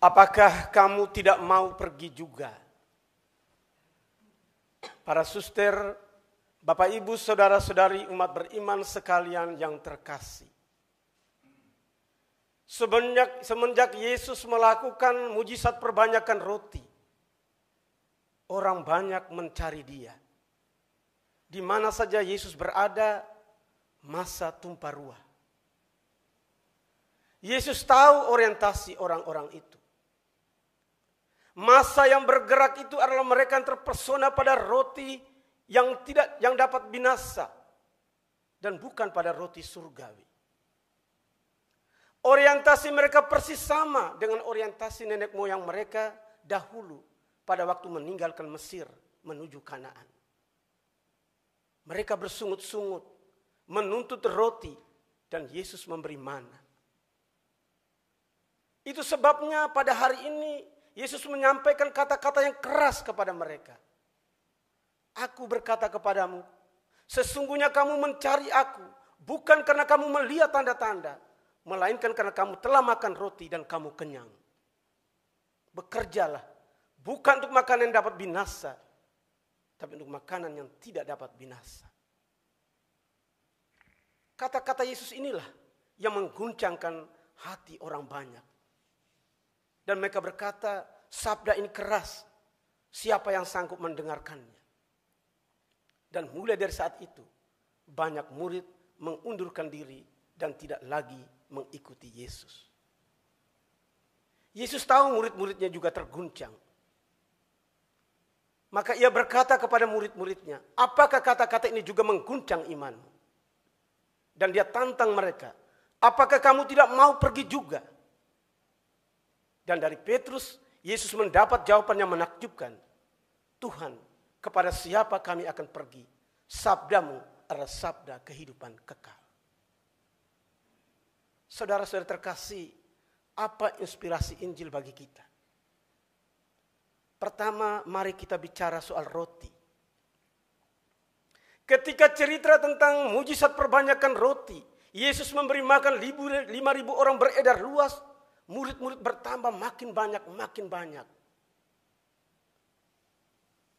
Apakah kamu tidak mau pergi juga? Para suster, Bapak Ibu, saudara-saudari umat beriman sekalian yang terkasih. Semenjak, semenjak Yesus melakukan mujizat perbanyakan roti, orang banyak mencari dia. Di mana saja Yesus berada, masa tumpah ruah. Yesus tahu orientasi orang-orang itu. Masa yang bergerak itu adalah mereka yang terpesona pada roti yang tidak yang dapat binasa dan bukan pada roti surgawi. Orientasi mereka persis sama dengan orientasi nenek moyang mereka dahulu pada waktu meninggalkan Mesir menuju Kanaan. Mereka bersungut-sungut menuntut roti dan Yesus memberi mana. Itu sebabnya pada hari ini Yesus menyampaikan kata-kata yang keras kepada mereka. Aku berkata kepadamu, sesungguhnya kamu mencari aku, bukan karena kamu melihat tanda-tanda, melainkan karena kamu telah makan roti dan kamu kenyang. Bekerjalah, bukan untuk makanan yang dapat binasa, tapi untuk makanan yang tidak dapat binasa. Kata-kata Yesus inilah yang mengguncangkan hati orang banyak. Dan mereka berkata, sabda ini keras. Siapa yang sanggup mendengarkannya? Dan mulai dari saat itu, banyak murid mengundurkan diri dan tidak lagi mengikuti Yesus. Yesus tahu murid-muridnya juga terguncang. Maka ia berkata kepada murid-muridnya, apakah kata-kata ini juga mengguncang imanmu? Dan dia tantang mereka, apakah kamu tidak mau pergi juga? Dan dari Petrus, Yesus mendapat jawaban yang menakjubkan. Tuhan, kepada siapa kami akan pergi? Sabdamu adalah sabda kehidupan kekal. Saudara-saudara terkasih, apa inspirasi Injil bagi kita? Pertama, mari kita bicara soal roti. Ketika cerita tentang mujizat perbanyakan roti, Yesus memberi makan lima ribu orang beredar luas, Murid-murid bertambah makin banyak, makin banyak.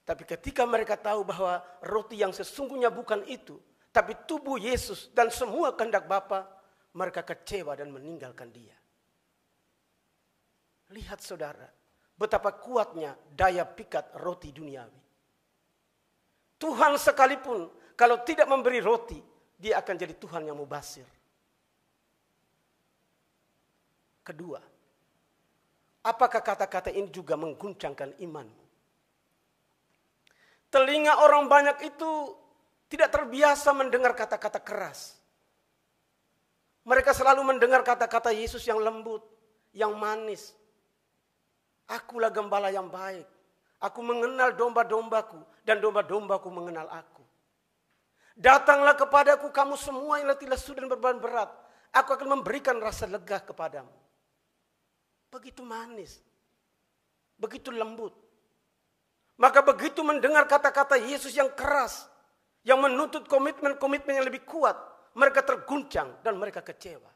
Tapi ketika mereka tahu bahwa roti yang sesungguhnya bukan itu, tapi tubuh Yesus dan semua kehendak Bapa, mereka kecewa dan meninggalkan dia. Lihat saudara, betapa kuatnya daya pikat roti duniawi. Tuhan sekalipun kalau tidak memberi roti, dia akan jadi Tuhan yang mubasir. Kedua, apakah kata-kata ini juga mengguncangkan imanmu? Telinga orang banyak itu tidak terbiasa mendengar kata-kata keras. Mereka selalu mendengar kata-kata Yesus yang lembut, yang manis. Akulah gembala yang baik. Aku mengenal domba-dombaku dan domba-dombaku mengenal aku. Datanglah kepadaku kamu semua yang letih lesu dan berbahan berat. Aku akan memberikan rasa lega kepadamu begitu manis, begitu lembut. Maka begitu mendengar kata-kata Yesus yang keras, yang menuntut komitmen-komitmen yang lebih kuat, mereka terguncang dan mereka kecewa.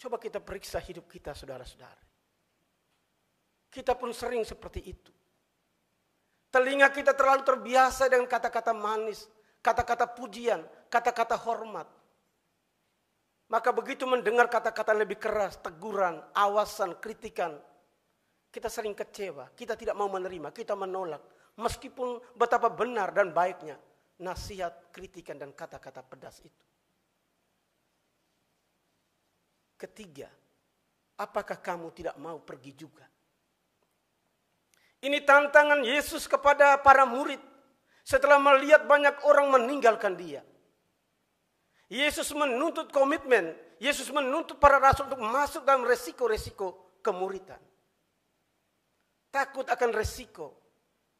Coba kita periksa hidup kita, saudara saudara Kita pun sering seperti itu. Telinga kita terlalu terbiasa dengan kata-kata manis, kata-kata pujian, kata-kata hormat, maka begitu mendengar kata-kata lebih keras, teguran, awasan, kritikan, kita sering kecewa, kita tidak mau menerima, kita menolak. Meskipun betapa benar dan baiknya nasihat, kritikan, dan kata-kata pedas itu. Ketiga, apakah kamu tidak mau pergi juga? Ini tantangan Yesus kepada para murid setelah melihat banyak orang meninggalkan dia. Yesus menuntut komitmen. Yesus menuntut para rasul untuk masuk dalam resiko-resiko kemuritan. Takut akan resiko.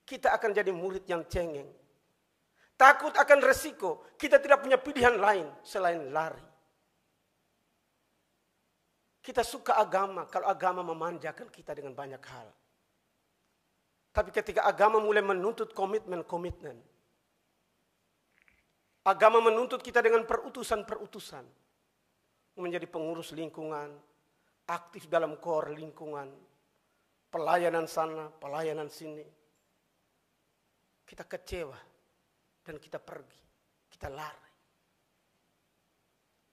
Kita akan jadi murid yang cengeng. Takut akan resiko. Kita tidak punya pilihan lain selain lari. Kita suka agama kalau agama memanjakan kita dengan banyak hal. Tapi ketika agama mulai menuntut komitmen-komitmen, Agama menuntut kita dengan perutusan-perutusan. Menjadi pengurus lingkungan, aktif dalam kor lingkungan, pelayanan sana, pelayanan sini. Kita kecewa dan kita pergi, kita lari.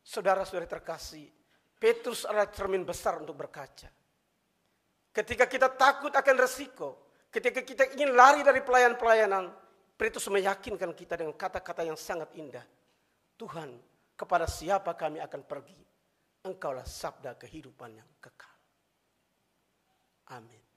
saudara saudara terkasih, Petrus adalah cermin besar untuk berkaca. Ketika kita takut akan resiko, ketika kita ingin lari dari pelayan-pelayanan, Petrus meyakinkan kita dengan kata-kata yang sangat indah. Tuhan, kepada siapa kami akan pergi? Engkaulah sabda kehidupan yang kekal. Amin.